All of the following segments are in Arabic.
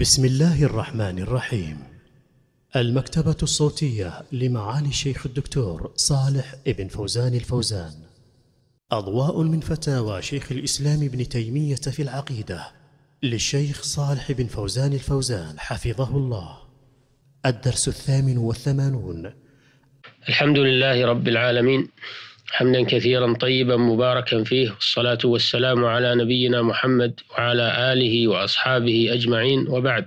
بسم الله الرحمن الرحيم المكتبة الصوتية لمعالي الشيخ الدكتور صالح ابن فوزان الفوزان أضواء من فتاوى شيخ الإسلام ابن تيمية في العقيدة للشيخ صالح بن فوزان الفوزان حفظه الله الدرس الثامن والثمانون الحمد لله رب العالمين حمدا كثيرا طيبا مباركا فيه والصلاة والسلام على نبينا محمد وعلى آله وأصحابه أجمعين وبعد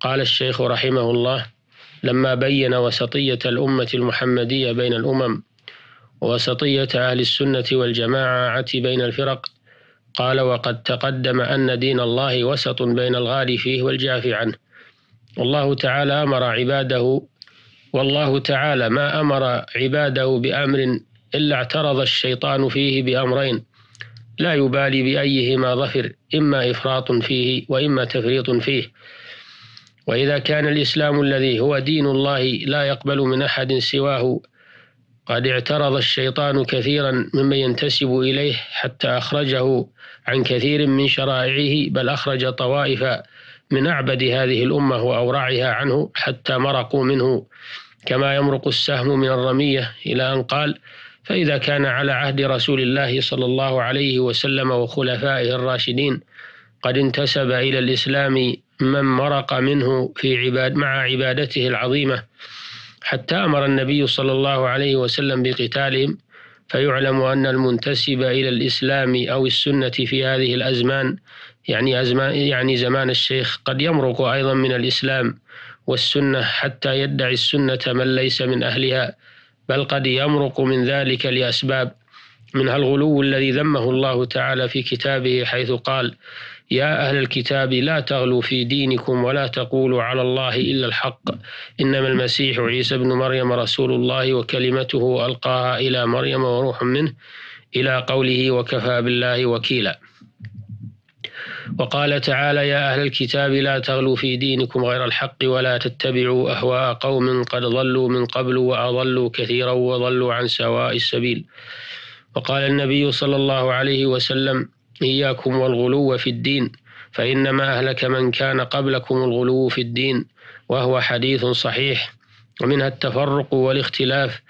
قال الشيخ رحمه الله لما بين وسطية الأمة المحمدية بين الأمم ووسطية أهل السنة والجماعة بين الفرق قال وقد تقدم أن دين الله وسط بين الغالي فيه والجافي عنه والله تعالى أمر عباده والله تعالى ما أمر عباده بأمر إلا اعترض الشيطان فيه بأمرين لا يبالي بأيهما ظفر إما إفراط فيه وإما تفريط فيه وإذا كان الإسلام الذي هو دين الله لا يقبل من أحد سواه قد اعترض الشيطان كثيرا ممن ينتسب إليه حتى أخرجه عن كثير من شرائعه بل أخرج طوائف من أعبد هذه الأمة وأورعها عنه حتى مرقوا منه كما يمرق السهم من الرمية إلى أن قال فإذا كان على عهد رسول الله صلى الله عليه وسلم وخلفائه الراشدين قد انتسب إلى الإسلام من مرق منه في عباد مع عبادته العظيمة حتى أمر النبي صلى الله عليه وسلم بقتالهم فيعلم أن المنتسب إلى الإسلام أو السنة في هذه الأزمان يعني أزمان يعني زمان الشيخ قد يمرق أيضا من الإسلام والسنة حتى يدعي السنة من ليس من أهلها بل قد يمرق من ذلك لأسباب منها الغلو الذي ذمه الله تعالى في كتابه حيث قال يا أهل الكتاب لا تغلوا في دينكم ولا تقولوا على الله إلا الحق إنما المسيح عيسى ابن مريم رسول الله وكلمته ألقاها إلى مريم وروح منه إلى قوله وكفى بالله وكيلا وقال تعالى يا أهل الكتاب لا تغلوا في دينكم غير الحق ولا تتبعوا أهواء قوم قد ضلوا من قبل وأضلوا كثيرا وضلوا عن سواء السبيل وقال النبي صلى الله عليه وسلم إياكم والغلو في الدين فإنما أهلك من كان قبلكم الغلو في الدين وهو حديث صحيح ومنها التفرق والاختلاف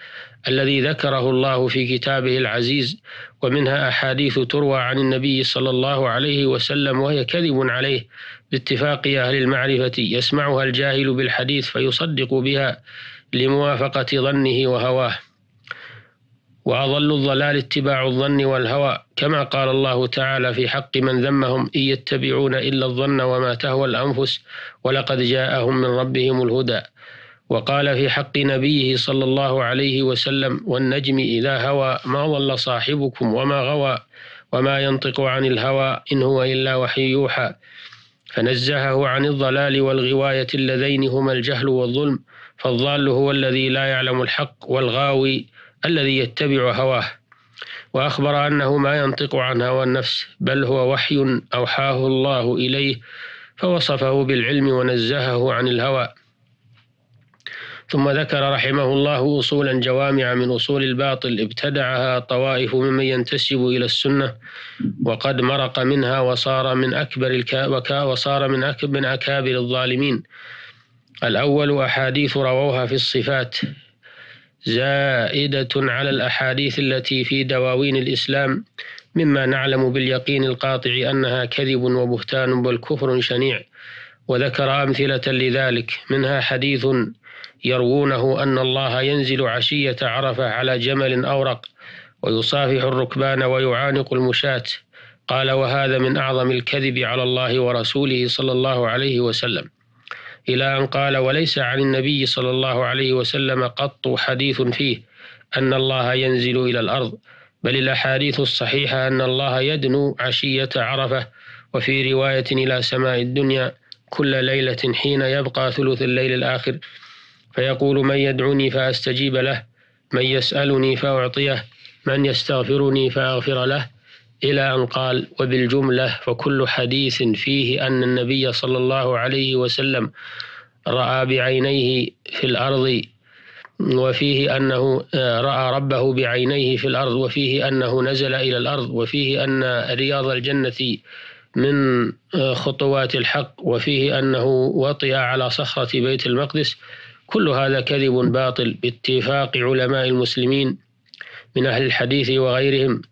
الذي ذكره الله في كتابه العزيز ومنها أحاديث تروى عن النبي صلى الله عليه وسلم وهي كذب عليه باتفاق أهل المعرفة يسمعها الجاهل بالحديث فيصدق بها لموافقة ظنه وهواه وأضل الضلال اتباع الظن والهوى كما قال الله تعالى في حق من ذمهم إن يتبعون إلا الظن وما تهوى الأنفس ولقد جاءهم من ربهم الهدى وقال في حق نبيه صلى الله عليه وسلم والنجم إذا هوى ما ضل صاحبكم وما غوى وما ينطق عن الهوى إن هو إلا وحي يوحى فنزهه عن الضلال والغواية اللذين هما الجهل والظلم فالضال هو الذي لا يعلم الحق والغاوي الذي يتبع هواه وأخبر أنه ما ينطق عن هوى النفس بل هو وحي أوحاه الله إليه فوصفه بالعلم ونزهه عن الهوى ثم ذكر رحمه الله أصولا جوامع من أصول الباطل ابتدعها طوائف ممن ينتسب إلى السنة وقد مرق منها وصار من أكبر الكا وصار من أكبر من أكابر الظالمين الأول أحاديث رووها في الصفات زائدة على الأحاديث التي في دواوين الإسلام مما نعلم باليقين القاطع أنها كذب وبهتان بل كفر شنيع وذكر أمثلة لذلك منها حديث يروونه أن الله ينزل عشية عرفة على جمل أورق ويصافح الركبان ويعانق المشاة قال وهذا من أعظم الكذب على الله ورسوله صلى الله عليه وسلم إلى أن قال وليس عن النبي صلى الله عليه وسلم قط حديث فيه أن الله ينزل إلى الأرض بل الأحاديث الصحيحة أن الله يدنو عشية عرفة وفي رواية إلى سماء الدنيا كل ليلة حين يبقى ثلث الليل الآخر فيقول من يدعوني فأستجيب له من يسألني فأعطيه من يستغفرني فأغفر له إلى أن قال وبالجملة فكل حديث فيه أن النبي صلى الله عليه وسلم رأى بعينيه في الأرض وفيه أنه آه، رأى ربه بعينيه في الأرض وفيه أنه نزل إلى الأرض وفيه أن رياض الجنة من آه، خطوات الحق وفيه أنه وطئ على صخرة بيت المقدس كل هذا كذب باطل باتفاق علماء المسلمين من أهل الحديث وغيرهم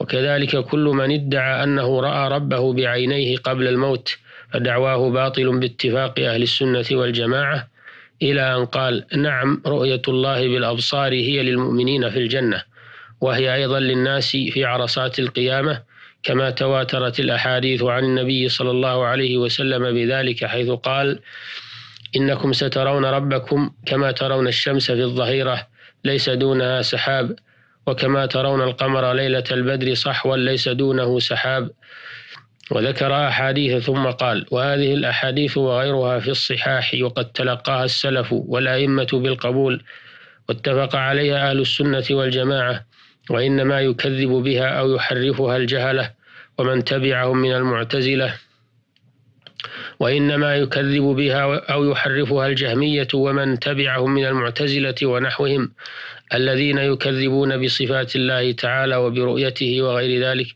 وكذلك كل من ادعى أنه رأى ربه بعينيه قبل الموت فدعواه باطل باتفاق أهل السنة والجماعة إلى أن قال نعم رؤية الله بالأبصار هي للمؤمنين في الجنة وهي أيضا للناس في عرصات القيامة كما تواترت الأحاديث عن النبي صلى الله عليه وسلم بذلك حيث قال إنكم سترون ربكم كما ترون الشمس في الظهيرة ليس دونها سحاب وكما ترون القمر ليلة البدر صحوا ليس دونه سحاب وذكر أحاديث ثم قال وهذه الأحاديث وغيرها في الصحاح وقد تلقاها السلف والأئمة بالقبول واتفق عليها أهل السنة والجماعة وإنما يكذب بها أو يحرفها الجهلة ومن تبعهم من المعتزلة وإنما يكذب بها أو يحرفها الجهمية ومن تبعهم من المعتزلة ونحوهم الذين يكذبون بصفات الله تعالى وبرؤيته وغير ذلك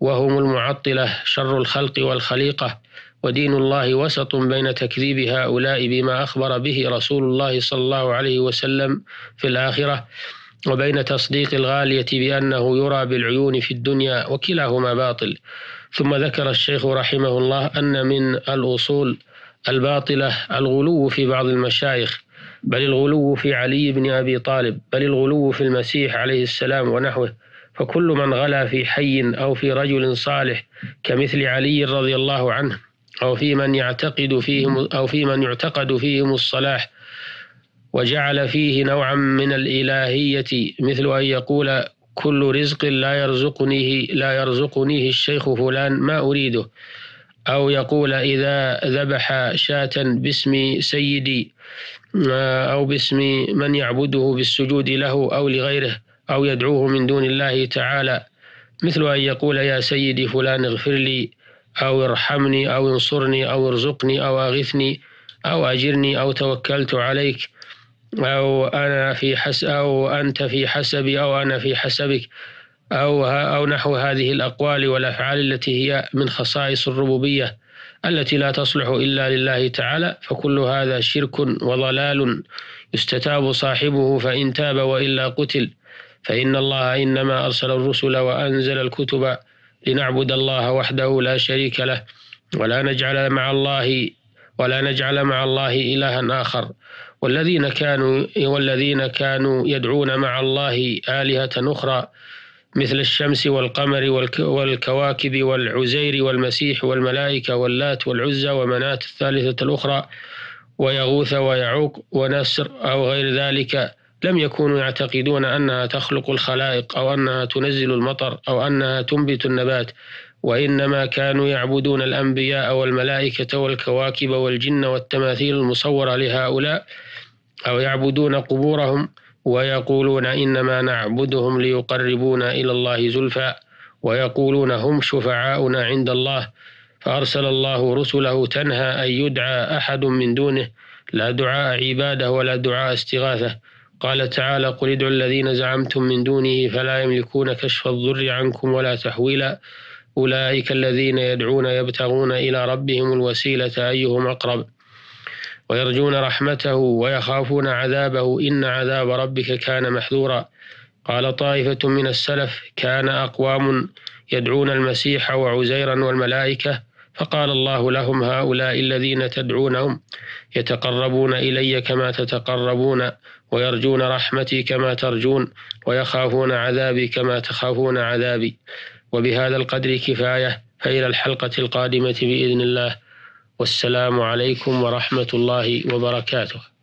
وهم المعطلة شر الخلق والخليقة ودين الله وسط بين تكذيب هؤلاء بما أخبر به رسول الله صلى الله عليه وسلم في الآخرة وبين تصديق الغالية بأنه يرى بالعيون في الدنيا وكلاهما باطل ثم ذكر الشيخ رحمه الله أن من الأصول الباطلة الغلو في بعض المشايخ بل الغلو في علي بن أبي طالب بل الغلو في المسيح عليه السلام ونحوه فكل من غلا في حي أو في رجل صالح كمثل علي رضي الله عنه أو في من يعتقد فيهم أو في من يعتقد فيهم الصلاح وجعل فيه نوعا من الإلهية مثل أن يقول كل رزق لا يرزقنيه لا يرزقنيه الشيخ فلان ما أريده أو يقول إذا ذبح شاة باسم سيدي آه، أو باسم من يعبده بالسجود له أو لغيره أو يدعوه من دون الله تعالى مثل أن يقول يا سيدي فلان اغفر لي أو ارحمني أو انصرني أو ارزقني أو أغثني أو أجرني أو توكلت عليك أو أنا في حس أو أنت في حسبي أو أنا في حسبك أو أو نحو هذه الأقوال والأفعال التي هي من خصائص الربوبية التي لا تصلح إلا لله تعالى فكل هذا شرك وضلال يستتاب صاحبه فإن تاب وإلا قتل فإن الله إنما أرسل الرسل وأنزل الكتب لنعبد الله وحده لا شريك له ولا نجعل مع الله ولا نجعل مع الله إلها آخر والذين كانوا والذين كانوا يدعون مع الله آلهة أخرى مثل الشمس والقمر والكواكب والعزير والمسيح والملائكة واللات والعزى ومناة الثالثة الأخرى ويغوث ويعوق ونسر أو غير ذلك لم يكونوا يعتقدون أنها تخلق الخلائق أو أنها تنزل المطر أو أنها تنبت النبات وإنما كانوا يعبدون الأنبياء والملائكة والكواكب والجن والتماثيل المصورة لهؤلاء أو يعبدون قبورهم ويقولون إنما نعبدهم ليقربونا إلى الله زلفى ويقولون هم شفعاؤنا عند الله فأرسل الله رسله تنهى أن يدعى أحد من دونه لا دعاء عبادة ولا دعاء استغاثة قال تعالى قل ادعوا الذين زعمتم من دونه فلا يملكون كشف الضر عنكم ولا تحويلا أولئك الذين يدعون يبتغون إلى ربهم الوسيلة أيهم أقرب ويرجون رحمته ويخافون عذابه إن عذاب ربك كان محذورا قال طائفة من السلف كان أقوام يدعون المسيح وعزيرا والملائكة فقال الله لهم هؤلاء الذين تدعونهم يتقربون إلي كما تتقربون ويرجون رحمتي كما ترجون ويخافون عذابي كما تخافون عذابي وبهذا القدر كفاية فإلى الحلقة القادمة بإذن الله والسلام عليكم ورحمة الله وبركاته